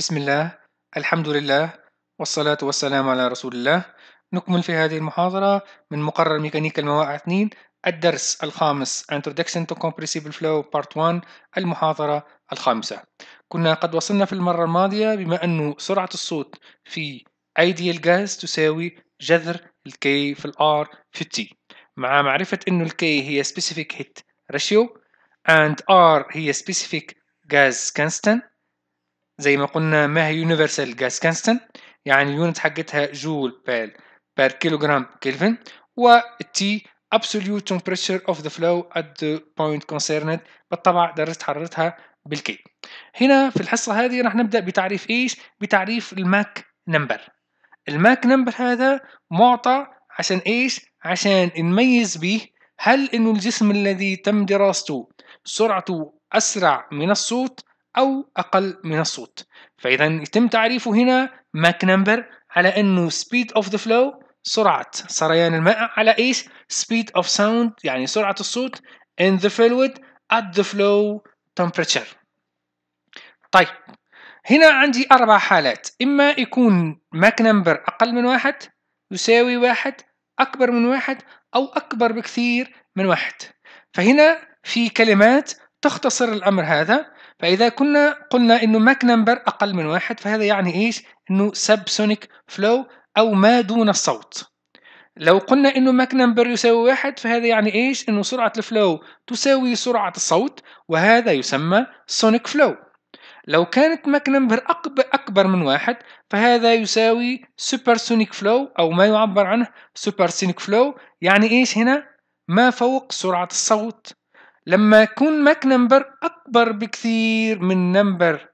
بسم الله الحمد لله والصلاة والسلام على رسول الله نكمل في هذه المحاضرة من مقرر ميكانيكا المواقع 2 الدرس الخامس Introduction to Compressible Flow Part 1 المحاضرة الخامسة كنا قد وصلنا في المرة الماضية بما أن سرعة الصوت في Ideal Gas تساوي جذر الكي في الار في التي مع معرفة أن الكي هي Specific Hit Ratio and R هي Specific Gas Constant زي ما قلنا ما هي يونيفرسال جاس كانستن يعني اليونت حقتها جول بال بير كيلوغرام كلفن تي absolute temperature of the flow at the point concerned بالطبع درجة حرارتها بالكي هنا في الحصة هذه راح نبدأ بتعريف ايش بتعريف الماك نمبر الماك نمبر هذا معطى عشان ايش عشان نميز به هل انه الجسم الذي تم دراسته سرعته اسرع من الصوت أو أقل من الصوت فإذا يتم تعريفه هنا ماك نمبر على أنه speed of the flow سرعة سريان الماء على إيش speed of sound يعني سرعة الصوت in the fluid at the flow temperature طيب هنا عندي أربع حالات إما يكون ماك نمبر أقل من واحد يساوي واحد أكبر من واحد أو أكبر بكثير من واحد فهنا في كلمات تختصر الأمر هذا فإذا كنا قلنا إنه ماك نمبر أقل من واحد فهذا يعني إيش؟ إنه سب سونيك فلو أو ما دون الصوت لو قلنا إنه ماك نمبر يساوي واحد فهذا يعني إيش؟ إنه سرعة الفلو تساوي سرعة الصوت وهذا يسمى سونيك فلو لو كانت ماك نمبر أكبر من واحد فهذا يساوي سوبرسونيك فلو أو ما يعبر عنه سوبرسونيك فلو يعني إيش هنا؟ ما فوق سرعة الصوت لما يكون ماك نمبر أكبر بكثير من نمبر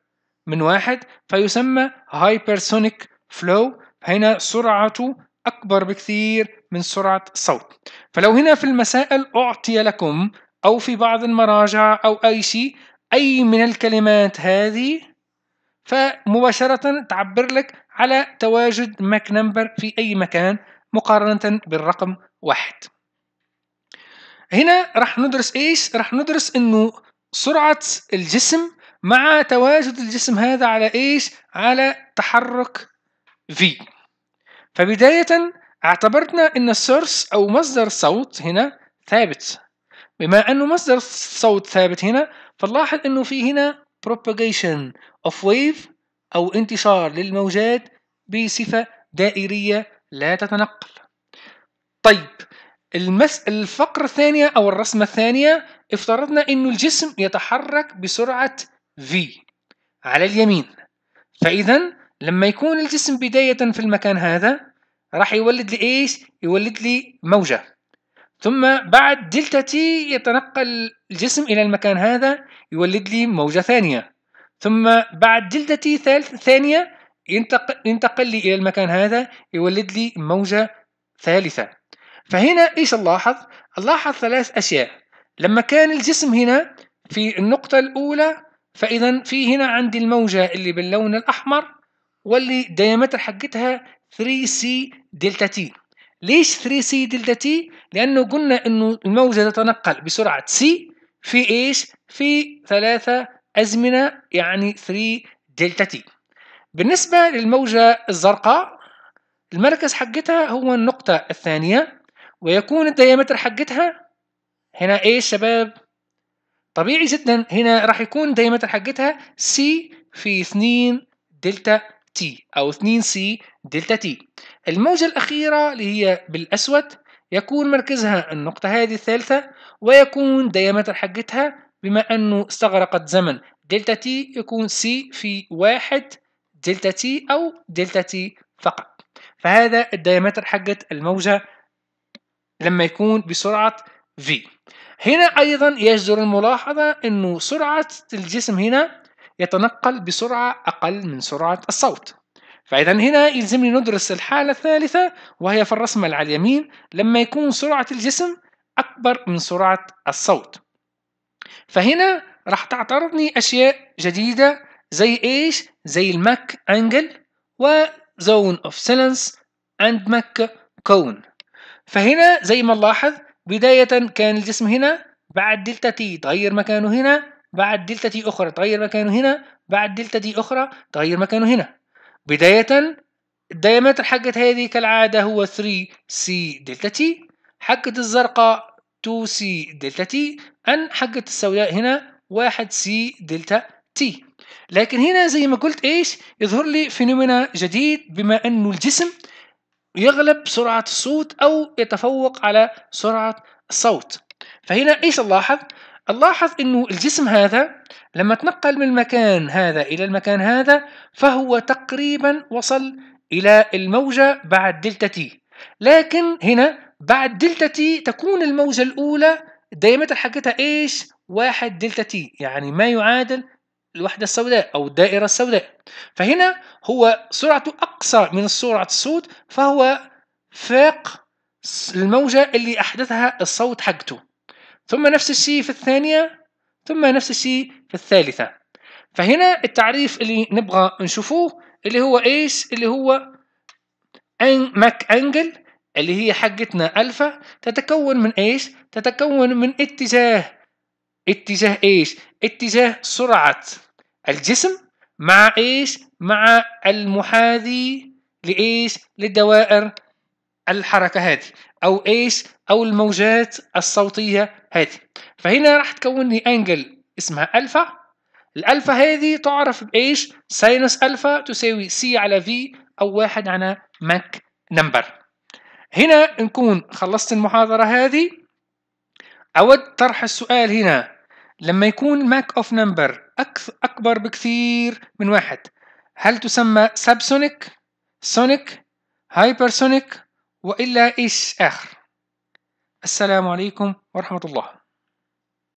من واحد فيسمى هايبرسونيك فلو هنا سرعته أكبر بكثير من سرعة الصوت فلو هنا في المسائل أعطي لكم أو في بعض المراجع أو أي شيء أي من الكلمات هذه فمباشرة تعبر لك على تواجد ماك نمبر في أي مكان مقارنة بالرقم واحد هنا راح ندرس ايش راح ندرس انه سرعه الجسم مع تواجد الجسم هذا على ايش على تحرك v فبدايه اعتبرنا ان السورس او مصدر الصوت هنا ثابت بما انه مصدر الصوت ثابت هنا فنلاحظ انه في هنا propagation of wave او انتشار للموجات بصفه دائريه لا تتنقل طيب المس... الفقرة الثانية أو الرسمة الثانية افترضنا أن الجسم يتحرك بسرعة v على اليمين فإذا لما يكون الجسم بداية في المكان هذا راح يولد لي إيش؟ يولد لي موجة ثم بعد دلتا تي يتنقل الجسم إلى المكان هذا يولد لي موجة ثانية ثم بعد دلتا تي ثالث ثانية ينتقل, ينتقل لي إلى المكان هذا يولد لي موجة ثالثة فهنا ايش نلاحظ؟ نلاحظ ثلاث اشياء لما كان الجسم هنا في النقطة الأولى فإذا في هنا عندي الموجة اللي باللون الأحمر واللي ديامتر حقتها 3 سي دلتا تي ليش 3 سي دلتا تي؟ لأنه قلنا إنه الموجة تتنقل بسرعة سي في إيش؟ في ثلاثة أزمنة يعني 3 دلتا تي بالنسبة للموجة الزرقاء المركز حقتها هو النقطة الثانية ويكون الديامتر حقتها هنا ايه شباب طبيعي جدا هنا راح يكون الديامتر حقتها سي في 2 دلتا تي او 2 سي دلتا تي الموجة الأخيرة اللي هي بالأسود يكون مركزها النقطة هذه الثالثة ويكون ديامتر حقتها بما أنه استغرقت زمن دلتا تي يكون سي في واحد دلتا تي أو دلتا تي فقط فهذا الديامتر حقت الموجة لما يكون بسرعة v هنا أيضا يجدر الملاحظة أنه سرعة الجسم هنا يتنقل بسرعة أقل من سرعة الصوت فإذا هنا يلزمني ندرس الحالة الثالثة وهي في الرسمة على اليمين لما يكون سرعة الجسم أكبر من سرعة الصوت فهنا راح تعترضني أشياء جديدة زي إيش؟ زي الماك أنجل وزون أوف سيلنس أند ماك كون فهنا زي ما نلاحظ بداية كان الجسم هنا بعد دلتا تي تغير مكانه هنا بعد دلتا تي أخرى تغير مكانه هنا بعد دلتا تي أخرى تغير مكانه هنا بداية الديامتر حقت هذه كالعادة هو 3 سي دلتا تي حقت الزرقاء 2 سي دلتا تي أن حقت السوداء هنا 1 سي دلتا تي لكن هنا زي ما قلت ايش يظهر لي فينومينا جديد بما انه الجسم يغلب سرعة الصوت أو يتفوق على سرعة الصوت فهنا إيش نلاحظ؟ نلاحظ أنه الجسم هذا لما تنقل من المكان هذا إلى المكان هذا فهو تقريبا وصل إلى الموجة بعد دلتا تي لكن هنا بعد دلتا تي تكون الموجة الأولى دايمتر حقتها إيش؟ واحد دلتا تي يعني ما يعادل الوحدة السوداء أو الدائرة السوداء فهنا هو سرعته أقصى من سرعة الصوت فهو فاق الموجة اللي أحدثها الصوت حقته ثم نفس الشيء في الثانية ثم نفس الشيء في الثالثة فهنا التعريف اللي نبغى نشوفوه اللي هو ايش اللي هو ماك انجل اللي هي حقتنا الفا تتكون من ايش تتكون من اتجاه اتجاه ايش اتجاه سرعه الجسم مع ايش؟ مع المحاذي لايش؟ للدوائر الحركه هذه او ايش؟ او الموجات الصوتيه هذه فهنا راح تكون لي انجل اسمها الفا الالفا هذه تعرف بايش؟ ساينس الفا تساوي سي على في او واحد على ماك نمبر هنا نكون خلصت المحاضره هذه اود طرح السؤال هنا لما يكون ماك اوف نمبر أكبر بكثير من واحد هل تسمى سابسونيك سونيك هايبرسونيك وإلا إيش آخر السلام عليكم ورحمة الله